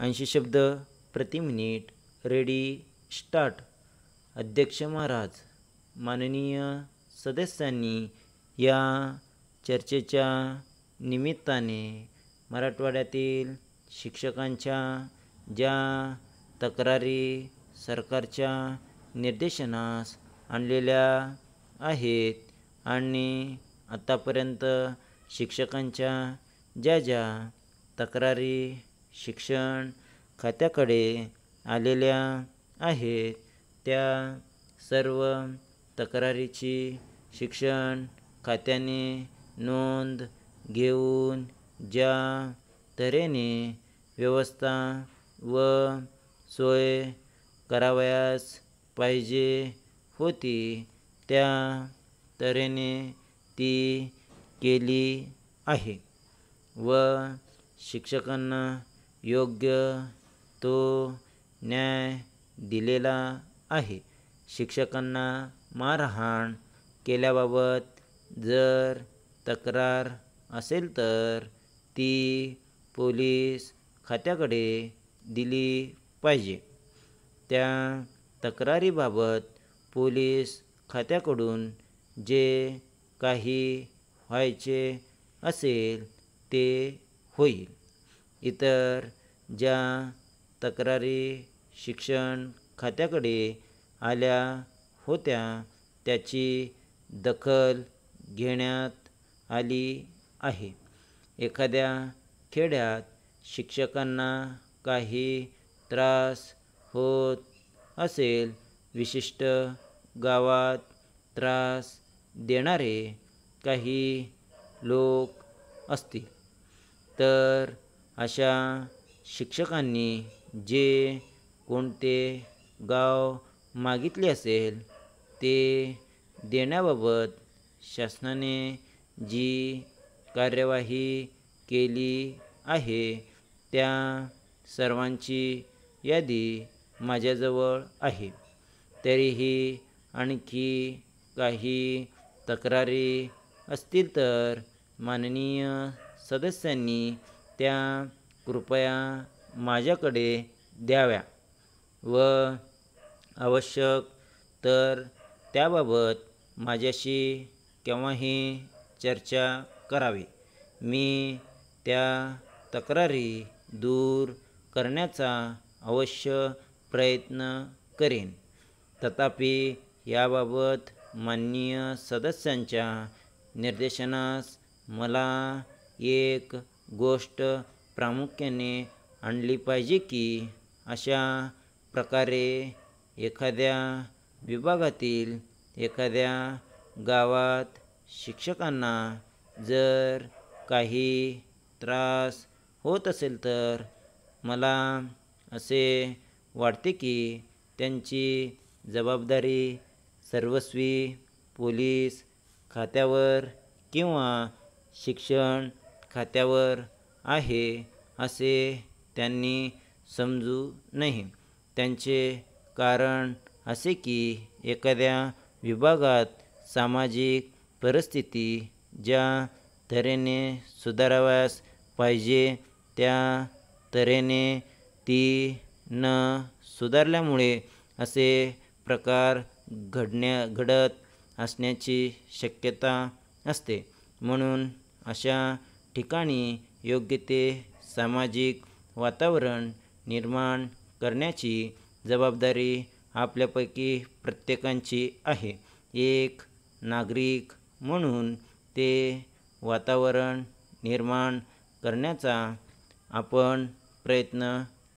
ऐंशी शब्द प्रति मिनिट रेडी स्टार्ट अध्यक्ष महाराज माननीय सदस्यांनी या चर्चेच्या निमित्ताने मराठवाड्यातील शिक्षकांच्या ज्या तक्रारी सरकारच्या निर्देशनास आणलेल्या आहेत आणि आत्तापर्यंत शिक्षकांच्या ज्या ज्या तक्रारी शिक्षण खात्याकडे आलेल्या आहेत त्या सर्व तक्रारीची शिक्षण खात्याने नोंद घेऊन ज्या तऱ्हेने व्यवस्था व सोय करावयास पाहिजे होती त्या तऱ्हेने ती केली आहे व शिक्षकांना योग्य तो न्याय दिलेला आहे शिक्षकांना मारहाण केल्याबाबत जर तक्रार असेल तर ती पोलीस खात्याकडे दिली पाहिजे त्या तक्रारीबाबत पोलीस खात्याकडून जे काही व्हायचे असेल ते होईल इतर ज्या तक्रारी शिक्षण खात्याकडे आल्या होत्या त्याची दखल घेण्यात आली आहे एखाद्या खेड्यात शिक्षकांना काही त्रास होत असेल विशिष्ट गावात त्रास देणारे काही लोक असतील तर अशा शिक्षकांनी जे कोणते गाव मागितले असेल ते देण्याबाबत शासनाने जी कार्यवाही केली आहे त्या सर्वांची यादी माझ्याजवळ आहे तरीही आणखी काही तक्रारी असतील तर माननीय सदस्यांनी त्या कृपया माझ्याकडे द्याव्या व आवश्यक तर त्याबाबत माझ्याशी केव्हाही चर्चा करावी मी त्या तक्रारी दूर करण्याचा अवश्य प्रयत्न करेन तथापि याबाबत माननीय सदस्यांच्या निर्देशनास मला एक गोष्ट प्रामुख्याने आणली पाहिजे की अशा प्रकारे एखाद्या विभागातील एखाद्या गावात शिक्षकांना जर काही त्रास होत असेल तर मला असे वाटते की त्यांची जबाबदारी सर्वस्वी पोलीस खात्यावर किंवा शिक्षण खात्यावर आहे असे त्यांनी समजू नये त्यांचे कारण असे की एखाद्या विभागात सामाजिक परिस्थिती ज्या तऱ्हेने सुधाराव्यास पाहिजे त्या तऱ्हेने ती न सुधारल्यामुळे असे प्रकार घडण्या घडत असण्याची शक्यता असते म्हणून अशा ठिकाणी योग्य ते सामाजिक वातावरण निर्माण करण्याची जबाबदारी आपल्यापैकी प्रत्येकांची आहे एक नागरिक म्हणून ते वातावरण निर्माण करण्याचा आपण प्रयत्न